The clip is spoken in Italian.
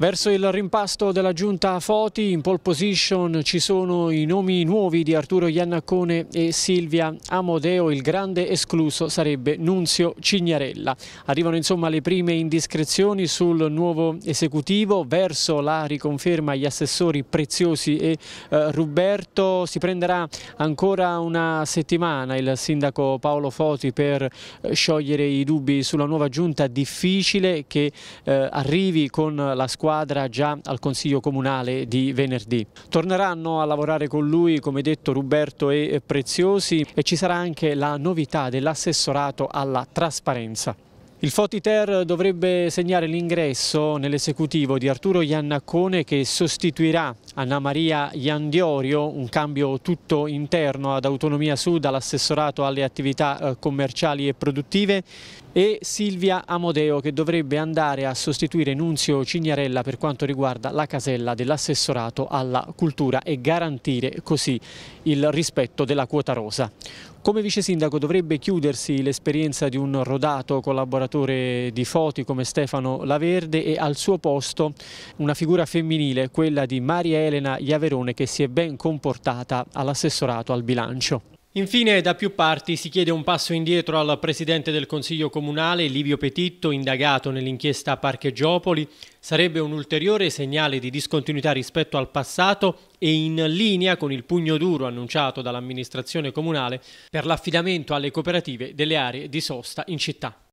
Verso il rimpasto della giunta Foti, in pole position ci sono i nomi nuovi di Arturo Iannacone e Silvia Amodeo, il grande escluso sarebbe Nunzio Cignarella. Arrivano insomma le prime indiscrezioni sul nuovo esecutivo, verso la riconferma gli assessori Preziosi e eh, Ruberto, si prenderà ancora una settimana il sindaco Paolo Foti per eh, sciogliere i dubbi sulla nuova giunta difficile che eh, arrivi con la squadra squadra già al Consiglio Comunale di venerdì. Torneranno a lavorare con lui, come detto, Ruberto e Preziosi e ci sarà anche la novità dell'assessorato alla trasparenza. Il Fotiter dovrebbe segnare l'ingresso nell'esecutivo di Arturo Iannaccone che sostituirà Anna Maria Iandiorio, un cambio tutto interno ad Autonomia Sud all'assessorato alle attività eh, commerciali e produttive e Silvia Amodeo che dovrebbe andare a sostituire Nunzio Cignarella per quanto riguarda la casella dell'assessorato alla cultura e garantire così il rispetto della quota rosa. Come vice sindaco dovrebbe chiudersi l'esperienza di un rodato collaboratore giocatore di Foti come Stefano Laverde e al suo posto una figura femminile, quella di Maria Elena Iaverone che si è ben comportata all'assessorato al bilancio. Infine da più parti si chiede un passo indietro al presidente del Consiglio Comunale Livio Petitto, indagato nell'inchiesta Parcheggiopoli. Sarebbe un ulteriore segnale di discontinuità rispetto al passato e in linea con il pugno duro annunciato dall'amministrazione comunale per l'affidamento alle cooperative delle aree di sosta in città.